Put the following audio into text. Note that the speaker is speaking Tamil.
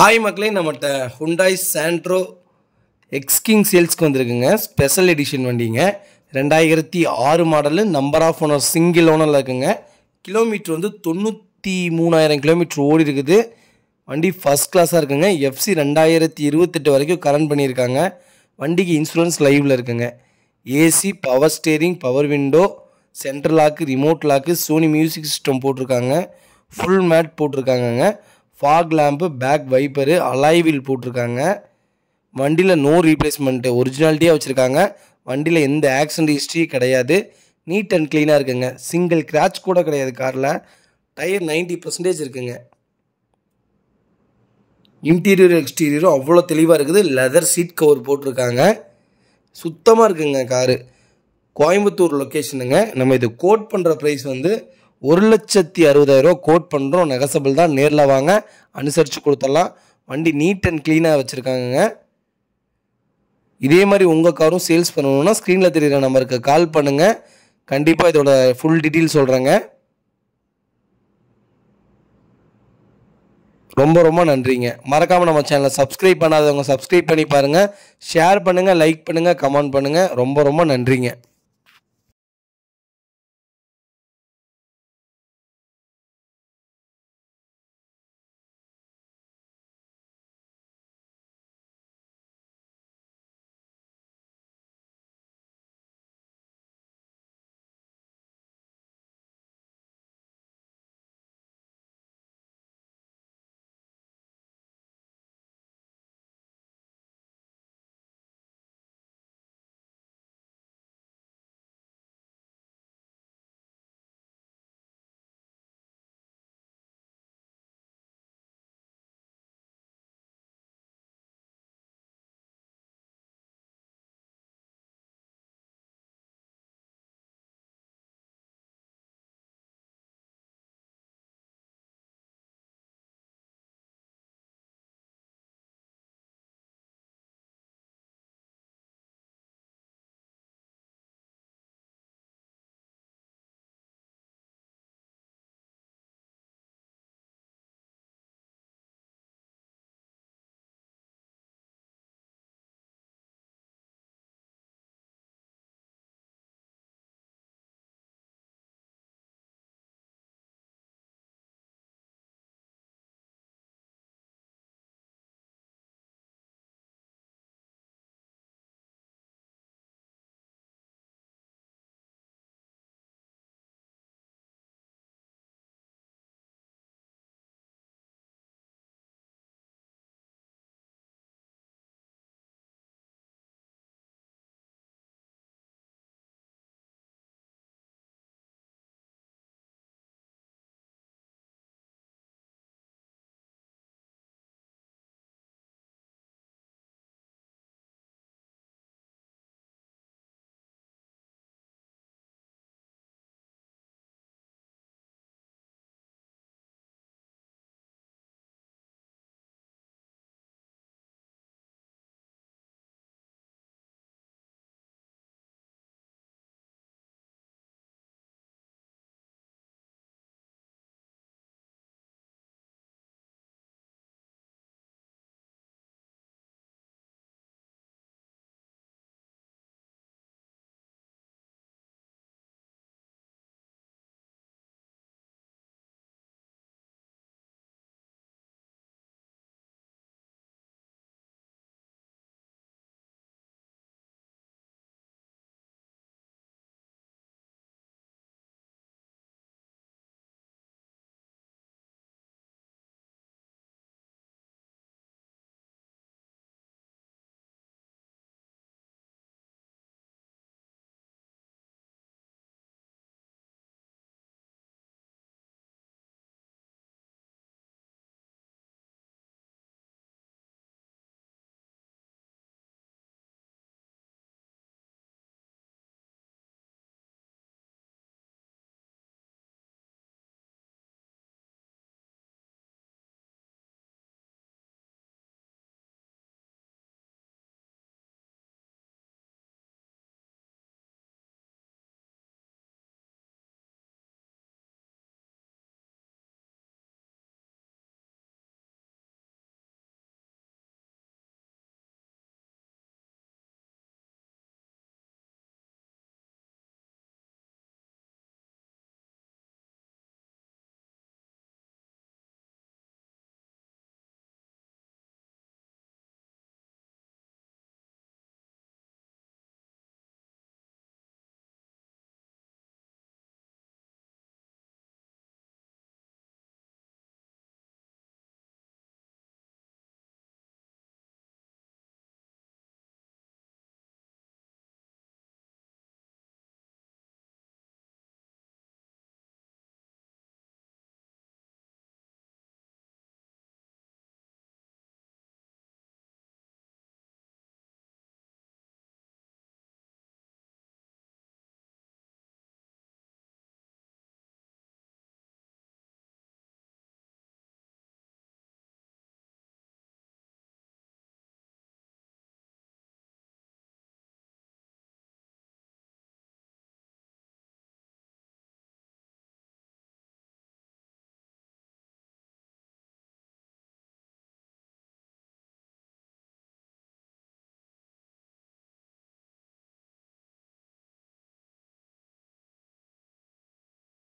ஹாய் மக்களே நம்மகிட்ட ஹுண்டாய் சாண்ட்ரோ எக்ஸ்கிங் சேல்ஸ்க்கு வந்திருக்குங்க ஸ்பெஷல் எடிஷன் வண்டிங்க ரெண்டாயிரத்தி ஆறு model number of owner single ஓனரில் இருக்குங்க கிலோமீட்ரு வந்து தொண்ணூற்றி மூணாயிரம் கிலோமீட்ரு ஓடி இருக்குது வண்டி ஃபஸ்ட் கிளாஸாக இருக்குங்க எஃப்சி ரெண்டாயிரத்தி இருபத்தெட்டு வரைக்கும் கரண்ட் பண்ணியிருக்காங்க வண்டிக்கு இன்சூரன்ஸ் லைவில் இருக்குங்க AC power steering power window central lock remote lock Sony music system போட்டிருக்காங்க ஃபுல் மேட் போட்டிருக்காங்கங்க ஃபாக் லேம்பு பேக் வைப்பரு அலைவில் போட்டிருக்காங்க வண்டியில் நோ ரீப்ளேஸ்மெண்ட்டு ஒரிஜினாலிட்டியாக வச்சுருக்காங்க வண்டியில் எந்த ஆக்சிடென்ட் ஹிஸ்ட்ரியும் கிடையாது நீட் அண்ட் க்ளீனாக இருக்குங்க சிங்கிள் கிராச் கூட கிடையாது காரில் டயர் நைன்டி பர்சன்டேஜ் இருக்குங்க இன்டீரியர் எக்ஸ்டீரியரும் அவ்வளோ தெளிவாக இருக்குது லெதர் சீட் கவர் போட்டிருக்காங்க சுத்தமாக இருக்குங்க காரு கோயம்புத்தூர் லொக்கேஷனுங்க நம்ம இது கோட் பண்ணுற ப்ரைஸ் வந்து ஒரு லட்சத்தி அறுபதாயிரம் கோட் பண்ணுறோம் நெகசபிள் தான் நேரில் வாங்க அனுசரித்து கொடுத்துடலாம் வண்டி நீட் அண்ட் க்ளீனாக வச்சுருக்காங்க இதே மாதிரி உங்கள் காரும் சேல்ஸ் பண்ணணுன்னா ஸ்க்ரீனில் தெரிகிற நம்பருக்கு கால் பண்ணுங்கள் கண்டிப்பாக இதோட ஃபுல் டீட்டெயில் சொல்கிறேங்க ரொம்ப ரொம்ப நன்றிங்க மறக்காமல் நம்ம சேனலை சப்ஸ்கிரைப் பண்ணாதவங்க சப்ஸ்கிரைப் பண்ணி பாருங்கள் ஷேர் பண்ணுங்கள் லைக் பண்ணுங்கள் கமெண்ட் பண்ணுங்கள் ரொம்ப ரொம்ப நன்றிங்க